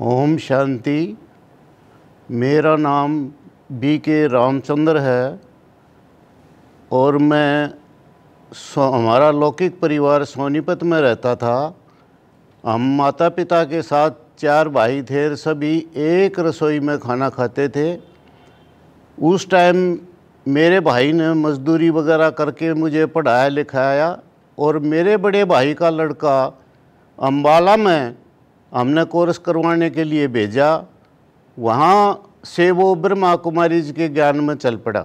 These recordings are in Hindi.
ओम शांति मेरा नाम बी के रामचंद्र है और मैं हमारा लौकिक परिवार सोनीपत में रहता था हम माता पिता के साथ चार भाई थे सभी एक रसोई में खाना खाते थे उस टाइम मेरे भाई ने मजदूरी वगैरह करके मुझे पढ़ाया लिखाया और मेरे बड़े भाई का लड़का अम्बाला में हमने कोर्स करवाने के लिए भेजा वहाँ से वो ब्रह्मा कुमारी जी के ज्ञान में चल पड़ा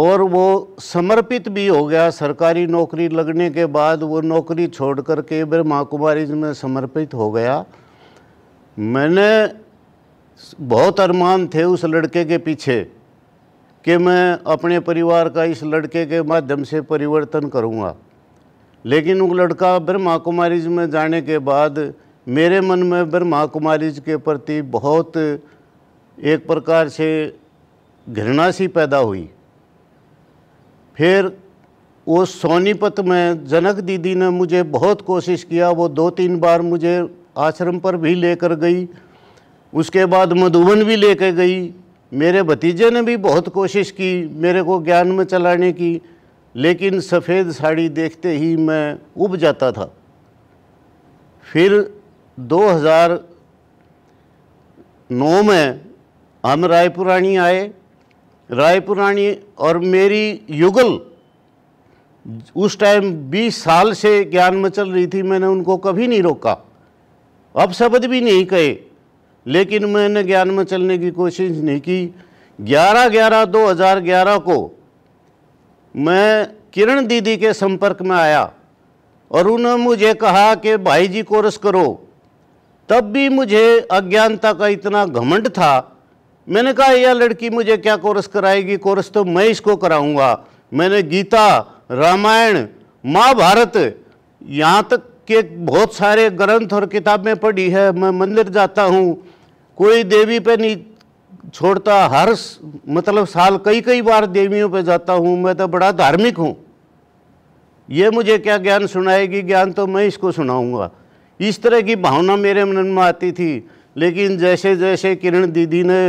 और वो समर्पित भी हो गया सरकारी नौकरी लगने के बाद वो नौकरी छोड़ कर के ब्रह्मा कुमारी जी में समर्पित हो गया मैंने बहुत अरमान थे उस लड़के के पीछे कि मैं अपने परिवार का इस लड़के के माध्यम से परिवर्तन करूँगा लेकिन वो लड़का ब्रह्मा कुमारी जी में जाने के बाद मेरे मन में ब्रह्मा कुमारी जी के प्रति बहुत एक प्रकार से घृणा सी पैदा हुई फिर वो सोनीपत में जनक दीदी ने मुझे बहुत कोशिश किया वो दो तीन बार मुझे आश्रम पर भी लेकर गई उसके बाद मधुबन भी लेकर गई मेरे भतीजे ने भी बहुत कोशिश की मेरे को ज्ञान में चलाने की लेकिन सफ़ेद साड़ी देखते ही मैं उब जाता था फिर 2009 में हम रायपुरानी आए रायपुरानी और मेरी युगल उस टाइम 20 साल से ज्ञान में चल रही थी मैंने उनको कभी नहीं रोका अब शब्द भी नहीं कहे लेकिन मैंने ज्ञान में चलने की कोशिश नहीं की 11 ग्यारह 2011 को मैं किरण दीदी के संपर्क में आया और उन्होंने मुझे कहा कि भाई जी कोर्स करो तब भी मुझे अज्ञानता का इतना घमंड था मैंने कहा यह लड़की मुझे क्या कोर्स कराएगी कोर्स तो मैं इसको कराऊंगा मैंने गीता रामायण महाभारत यहाँ तक के बहुत सारे ग्रंथ और किताबें पढ़ी है मैं मंदिर जाता हूँ कोई देवी पे नहीं छोड़ता हर मतलब साल कई कई बार देवियों पे जाता हूँ मैं तो बड़ा धार्मिक हूँ ये मुझे क्या ज्ञान सुनाएगी ज्ञान तो मैं इसको सुनाऊँगा इस तरह की भावना मेरे मन में आती थी लेकिन जैसे जैसे किरण दीदी ने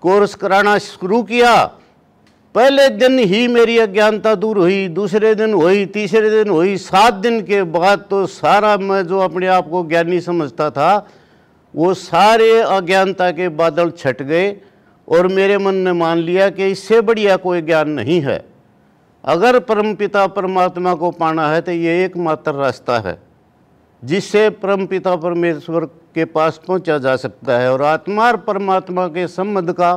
कोर्स कराना शुरू किया पहले दिन ही मेरी अज्ञानता दूर हुई दूसरे दिन हुई तीसरे दिन हुई सात दिन के बाद तो सारा मैं जो अपने आप को ज्ञानी समझता था वो सारे अज्ञानता के बादल छट गए और मेरे मन ने मान लिया कि इससे बढ़िया कोई ज्ञान नहीं है अगर परमपिता परमात्मा को पाना है तो ये एकमात्र रास्ता है जिससे परमपिता परमेश्वर के पास पहुंचा जा सकता है और आत्मा और परमात्मा के संबंध का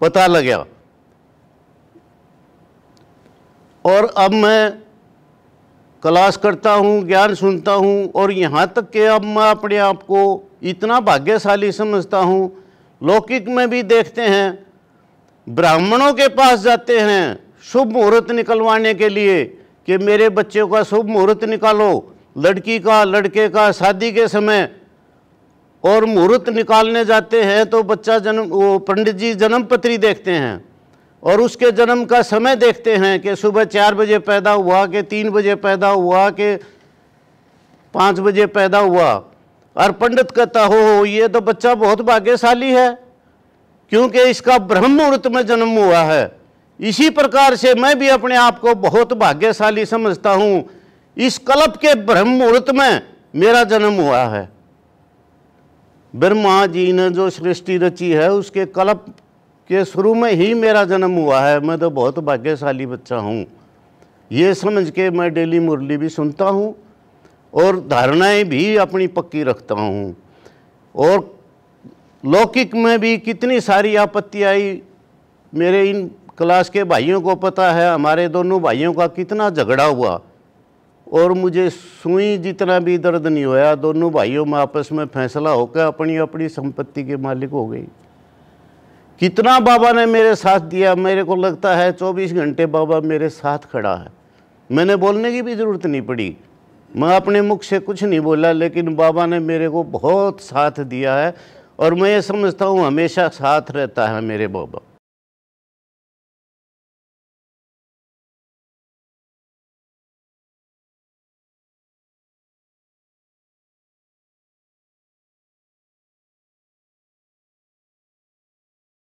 पता गया और अब मैं क्लास करता हूँ ज्ञान सुनता हूँ और यहाँ तक कि अब मैं अपने आप को इतना भाग्यशाली समझता हूँ लौकिक में भी देखते हैं ब्राह्मणों के पास जाते हैं शुभ मुहूर्त निकलवाने के लिए कि मेरे बच्चे का शुभ मुहूर्त निकालो लड़की का लड़के का शादी के समय और मुहूर्त निकालने जाते हैं तो बच्चा जन्म वो पंडित जी जन्म पत्री देखते हैं और उसके जन्म का समय देखते हैं कि सुबह चार बजे पैदा हुआ कि तीन बजे पैदा हुआ कि पाँच बजे पैदा हुआ और पंडित कहता हो ये तो बच्चा बहुत भाग्यशाली है क्योंकि इसका ब्रह्म मुहूर्त में जन्म हुआ है इसी प्रकार से मैं भी अपने आप को बहुत भाग्यशाली समझता हूँ इस कल्प के ब्रह्म मुहूर्त में मेरा जन्म हुआ है ब्रह्मा जी ने जो सृष्टि रची है उसके कल्प के शुरू में ही मेरा जन्म हुआ है मैं तो बहुत भाग्यशाली बच्चा हूँ ये समझ के मैं डेली मुरली भी सुनता हूँ और धारणाएं भी अपनी पक्की रखता हूँ और लौकिक में भी कितनी सारी आपत्ति आई मेरे इन क्लास के भाइयों को पता है हमारे दोनों भाइयों का कितना झगड़ा हुआ और मुझे सुई जितना भी दर्द नहीं होया दोनों भाइयों में आपस में फैसला होकर अपनी अपनी संपत्ति के मालिक हो गई कितना बाबा ने मेरे साथ दिया मेरे को लगता है 24 घंटे बाबा मेरे साथ खड़ा है मैंने बोलने की भी ज़रूरत नहीं पड़ी मैं अपने मुख से कुछ नहीं बोला लेकिन बाबा ने मेरे को बहुत साथ दिया है और मैं ये समझता हूँ हमेशा साथ रहता है मेरे बाबा